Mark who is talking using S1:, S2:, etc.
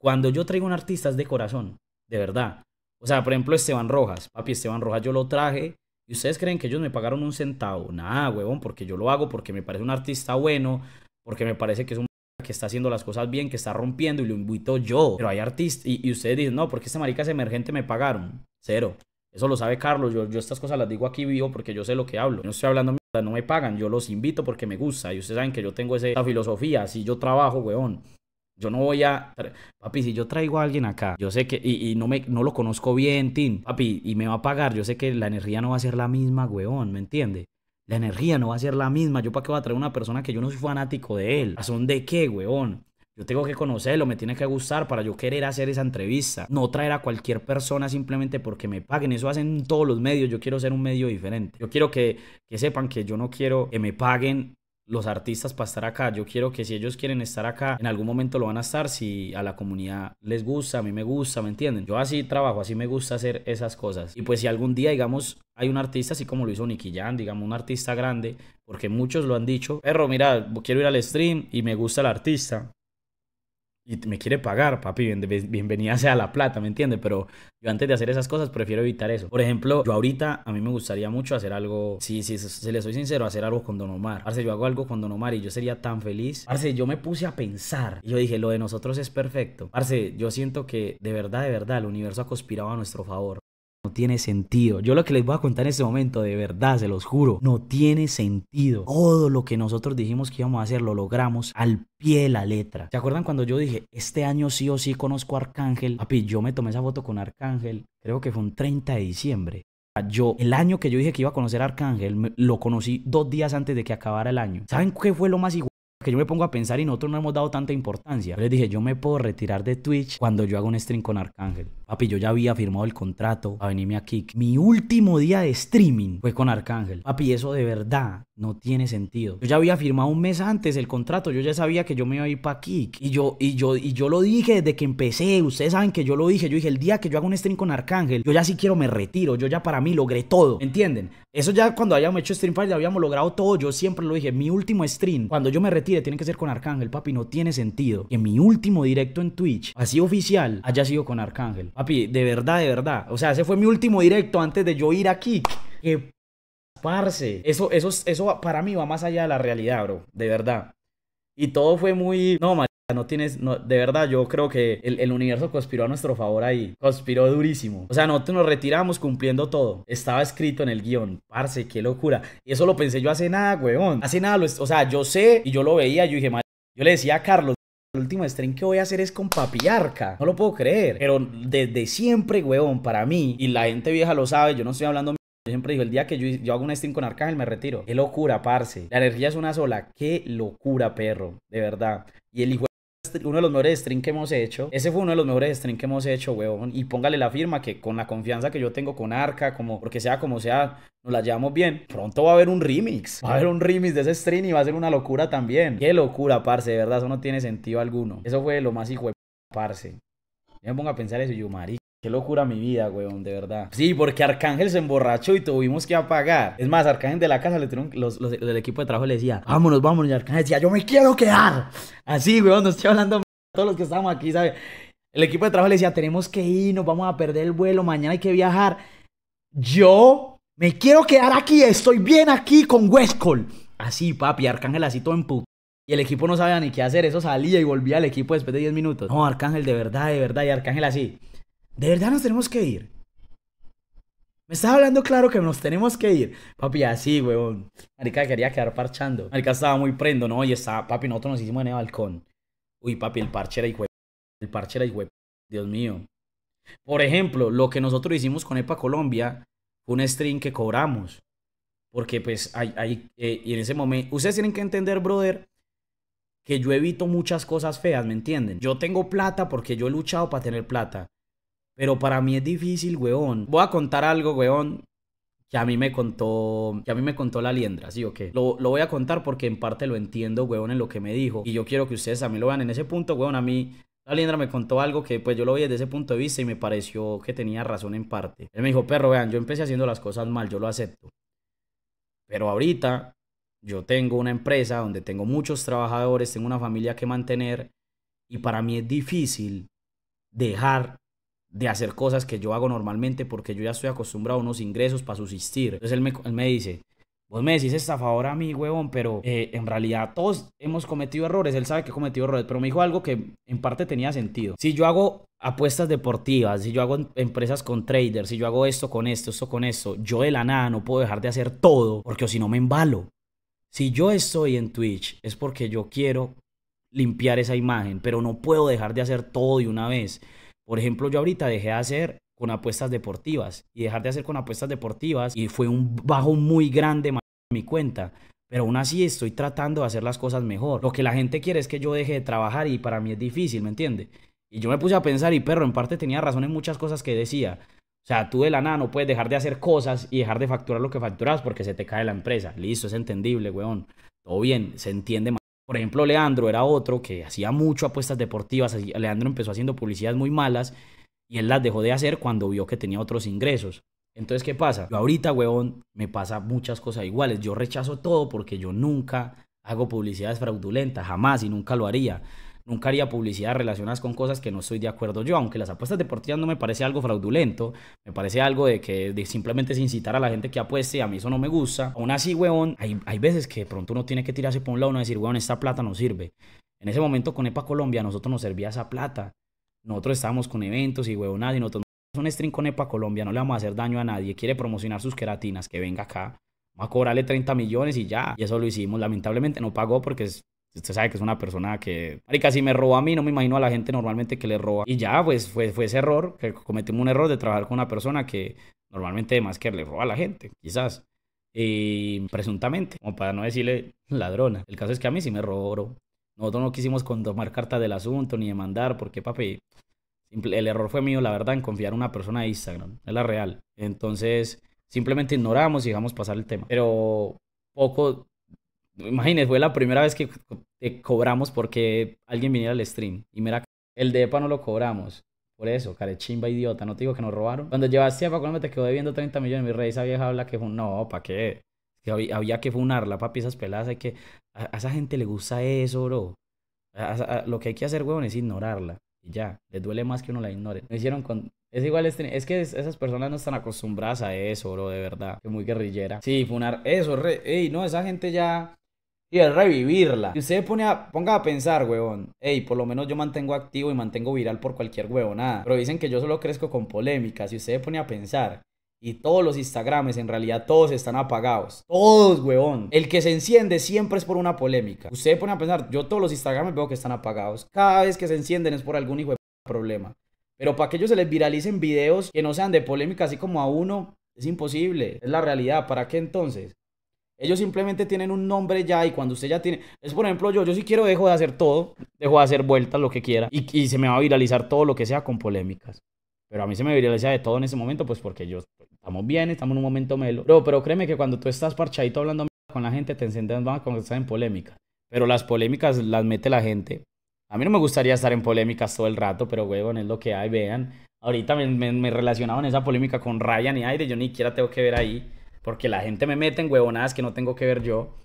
S1: Cuando yo traigo un artista es de corazón, de verdad. O sea, por ejemplo, Esteban Rojas. Papi, Esteban Rojas yo lo traje y ustedes creen que ellos me pagaron un centavo. Nada, huevón, porque yo lo hago porque me parece un artista bueno, porque me parece que es un que está haciendo las cosas bien, que está rompiendo y lo invito yo. Pero hay artistas y, ustedes dicen, no, porque este marica es emergente, me pagaron. Cero. Eso lo sabe Carlos. Yo, yo estas cosas las digo aquí vivo porque yo sé lo que hablo. no estoy hablando mierda, no me pagan. Yo los invito porque me gusta. Y ustedes saben que yo tengo esa filosofía. Así yo trabajo, weón. Yo no voy a. Papi, si yo traigo a alguien acá, yo sé que. Y, no, me, no lo conozco bien, Tim. Papi, y me va a pagar. Yo sé que la energía no va a ser la misma, weón, ¿me entiende? La energía no va a ser la misma. ¿Yo para qué voy a traer una persona que yo no soy fanático de él? ¿A de qué, weón? Yo tengo que conocerlo, me tiene que gustar para yo querer hacer esa entrevista. No traer a cualquier persona simplemente porque me paguen. Eso hacen todos los medios. Yo quiero ser un medio diferente. Yo quiero que, que sepan que yo no quiero que me paguen los artistas para estar acá. Yo quiero que si ellos quieren estar acá, en algún momento lo van a estar, si a la comunidad les gusta, a mí me gusta, ¿me entienden? Yo así trabajo, así me gusta hacer esas cosas. Y pues si algún día, digamos, hay un artista así como lo hizo Nicky digamos, un artista grande, porque muchos lo han dicho, perro, mira, quiero ir al stream y me gusta el artista, y me quiere pagar, papi, bien, bienvenida sea la plata, ¿me entiende? Pero yo antes de hacer esas cosas prefiero evitar eso. Por ejemplo, yo ahorita a mí me gustaría mucho hacer algo, sí, sí, se le soy sincero, hacer algo con Don Omar. Arce, yo hago algo con Don Omar y yo sería tan feliz. Arce, yo me puse a pensar y yo dije, lo de nosotros es perfecto. Arce, yo siento que de verdad, de verdad, el universo ha conspirado a nuestro favor. No tiene sentido. Yo lo que les voy a contar en este momento, de verdad, se los juro, no tiene sentido. Todo lo que nosotros dijimos que íbamos a hacer lo logramos al pie de la letra. ¿Se acuerdan cuando yo dije, este año sí o sí conozco a Arcángel? Papi, yo me tomé esa foto con Arcángel, creo que fue un 30 de diciembre. Ah, yo, el año que yo dije que iba a conocer a Arcángel, lo conocí dos días antes de que acabara el año. ¿Saben qué fue lo más igual? que yo me pongo a pensar y nosotros no hemos dado tanta importancia. Yo les dije, yo me puedo retirar de Twitch cuando yo hago un stream con Arcángel. Papi, yo ya había firmado el contrato a venirme a Kick. Mi último día de streaming fue con Arcángel. Papi, eso de verdad no tiene sentido. Yo ya había firmado un mes antes el contrato. Yo ya sabía que yo me iba a ir para Kick. Y yo, y yo, y yo lo dije desde que empecé. Ustedes saben que yo lo dije. Yo dije, el día que yo haga un stream con Arcángel, yo ya si quiero me retiro. Yo ya para mí logré todo. ¿Entienden? Eso ya cuando habíamos hecho stream ya habíamos logrado todo. Yo siempre lo dije. Mi último stream, cuando yo me retire, tiene que ser con Arcángel, papi. No tiene sentido. Que mi último directo en Twitch, así oficial, haya sido con Arcángel. Papi, de verdad, de verdad. O sea, ese fue mi último directo antes de yo ir aquí. Que parce. Eso, eso, eso para mí va más allá de la realidad, bro. De verdad. Y todo fue muy. No, man, no tienes. de verdad, yo creo que el, universo conspiró a nuestro favor ahí. Conspiró durísimo. O sea, nosotros nos retiramos cumpliendo todo. Estaba escrito en el guión. Parce, qué locura. Y eso lo pensé yo hace nada, weón. Hace nada, lo, o sea, yo sé y yo lo veía. Yo dije, yo le decía a Carlos. El último stream que voy a hacer es con Papiarca. No lo puedo creer. Pero desde siempre, huevón, para mí, y la gente vieja lo sabe, yo no estoy hablando. Yo siempre digo, el día que yo, hago un stream con Arcángel me retiro. Qué locura, parce. La energía es una sola. Qué locura, perro. De verdad. Y el hijo este, uno de los mejores streams que hemos hecho. Ese fue uno de los mejores streams que hemos hecho, weón. Y póngale la firma que con la confianza que yo tengo con Arca, como porque sea como sea, nos la llevamos bien. Pronto va a haber un remix. Va a haber un remix de ese stream y va a ser una locura también. Qué locura, parce, de verdad, eso no tiene sentido alguno. Eso fue lo más hijo de parce. me pongo a pensar eso y yo, marica. Qué locura mi vida, weón, de verdad. Sí, porque Arcángel se emborrachó y tuvimos que apagar. Es más, Arcángel de la casa le los, del equipo de trabajo le decía, vámonos, vámonos. Y Arcángel decía, yo me quiero quedar. Así, weón, no estoy hablando todos los que estamos aquí, ¿sabes? El equipo de trabajo le decía, tenemos que ir, nos vamos a perder el vuelo, mañana hay que viajar. Yo me quiero quedar aquí, estoy bien aquí con Westcol. Así, papi, Arcángel así todo en puto. Y el equipo no sabía ni qué hacer, eso salía y volvía al equipo después de 10 minutos. No, Arcángel, de verdad, de verdad, y Arcángel así. ¿De verdad nos tenemos que ir? Me estaba hablando claro que nos tenemos que ir. Papi, así, weón. Marica quería quedar parchando. Marica estaba muy prendo, ¿no? Y estaba, papi, nosotros nos hicimos en el balcón. Uy, papi, el parche era igual. El parche era igual. Dios mío. Por ejemplo, lo que nosotros hicimos con EPA Colombia fue un stream que cobramos. Porque, pues, hay, hay eh, y en ese momento. Ustedes tienen que entender, brother, que yo evito muchas cosas feas, ¿me entienden? Yo tengo plata porque yo he luchado para tener plata. Pero para mí es difícil, weón. Voy a contar algo, weón. Que a mí me contó, que a mí me contó la liendra, ¿sí o qué? Lo, voy a contar porque en parte lo entiendo, weón, en lo que me dijo. Y yo quiero que ustedes a mí lo vean en ese punto, weón. A mí La liendra me contó algo que pues yo lo vi desde ese punto de vista y me pareció que tenía razón en parte. Él me dijo, perro, vean, yo empecé haciendo las cosas mal, yo lo acepto. Pero ahorita yo tengo una empresa donde tengo muchos trabajadores, tengo una familia que mantener y para mí es difícil dejar de hacer cosas que yo hago normalmente porque yo ya estoy acostumbrado a unos ingresos para subsistir. Entonces él me, me dice, vos me decís estafador a mí, huevón, pero eh, en realidad todos hemos cometido errores, él sabe que he cometido errores, pero me dijo algo que en parte tenía sentido. Si yo hago apuestas deportivas, si yo hago empresas con traders, si yo hago esto con esto, esto con esto, yo de la nada no puedo dejar de hacer todo porque si no me embalo. Si yo estoy en Twitch es porque yo quiero limpiar esa imagen, pero no puedo dejar de hacer todo de una vez. Por ejemplo, yo ahorita dejé de hacer con apuestas deportivas y dejar de hacer con apuestas deportivas y fue un bajo muy grande en mi cuenta. Pero aún así estoy tratando de hacer las cosas mejor. Lo que la gente quiere es que yo deje de trabajar y para mí es difícil, ¿me entiende? Y yo me puse a pensar y perro, en parte tenía razón en muchas cosas que decía. O sea, tú de la nada no puedes dejar de hacer cosas y dejar de facturar lo que facturas porque se te cae la empresa. Listo, es entendible, weón. Todo bien, se entiende por ejemplo, Leandro era otro que hacía mucho apuestas deportivas. Leandro empezó haciendo publicidades muy malas y él las dejó de hacer cuando vio que tenía otros ingresos. Entonces, ¿qué pasa? ahorita, huevón, me pasa muchas cosas iguales. Yo rechazo todo porque yo nunca hago publicidades fraudulentas, jamás y nunca lo haría. Nunca haría publicidad relacionadas con cosas que no estoy de acuerdo yo, aunque las apuestas deportivas no me parece algo fraudulento, me parece algo de que de simplemente es incitar a la gente que apueste, a mí eso no me gusta. Aún así, weón, hay, veces que de pronto uno tiene que tirarse por un lado y decir, weón, esta plata no sirve. En ese momento con EPA Colombia nosotros nos servía esa plata. Nosotros estábamos con eventos y weón, y nosotros no un stream con EPA Colombia, no le vamos a hacer daño a nadie. Quiere promocionar sus queratinas, que venga acá. va a cobrarle 30 millones y ya. Y eso lo hicimos. Lamentablemente no pagó porque Usted sabe que es una persona que, marica, si me robó a mí, no me imagino a la gente normalmente que le roba. Y ya, pues fue, fue ese error, que cometimos un error de trabajar con una persona que normalmente más que le roba a la gente, quizás. Y presuntamente, como para no decirle ladrona. El caso es que a mí sí me robó. Nosotros no quisimos tomar carta del asunto ni demandar, porque papi, el error fue mío, la verdad, en confiar en una persona de Instagram. Es la real. Entonces, simplemente ignoramos y dejamos pasar el tema. Pero poco Imagínense, fue la primera vez que cobramos porque alguien viniera al stream. Y mira, el de EPA no lo cobramos. Por eso, chimba idiota, no te digo que nos robaron. Cuando llevaste a me te quedó debiendo 30 millones, mi rey, esa vieja habla que fue No, ¿para qué? Que había, que funarla, papi, esas peladas hay que... A, esa gente le gusta eso, bro. lo que hay que hacer, weón, es ignorarla. Y ya, les duele más que uno la ignore. Me hicieron con... Es igual, stream. es que esas personas no están acostumbradas a eso, bro, de verdad. Que muy guerrillera. Sí, funar eso, rey. Ey, no, esa gente ya... Y es revivirla. Y usted pone a, ponga a pensar, huevón. Ey, por lo menos yo mantengo activo y mantengo viral por cualquier huevonada. Pero dicen que yo solo crezco con polémicas. Si usted pone a pensar. Y todos los Instagrames, en realidad todos están apagados. Todos, huevón. El que se enciende siempre es por una polémica. Usted pone a pensar, yo todos los Instagrames veo que están apagados. Cada vez que se encienden es por algún hijo de problema. Pero para que ellos se les viralicen videos que no sean de polémica así como a uno, es imposible. Es la realidad. ¿Para qué entonces? Ellos simplemente tienen un nombre ya y cuando usted ya tiene... Es por ejemplo yo, yo si quiero dejo de hacer todo, dejo de hacer vueltas, lo que quiera, y, y se me va a viralizar todo lo que sea con polémicas. Pero a mí se me viraliza de todo en ese momento, pues porque yo estamos bien, estamos en un momento melo. Pero, pero créeme que cuando tú estás parchadito hablando con la gente, te encienden más cuando estás en polémica. Pero las polémicas las mete la gente. A mí no me gustaría estar en polémicas todo el rato, pero huevón, es lo que hay, vean. Ahorita me, me, me relacionaban esa polémica con Ryan y Aire, yo ni siquiera tengo que ver ahí. Porque la gente me mete en huevonadas que no tengo que ver yo.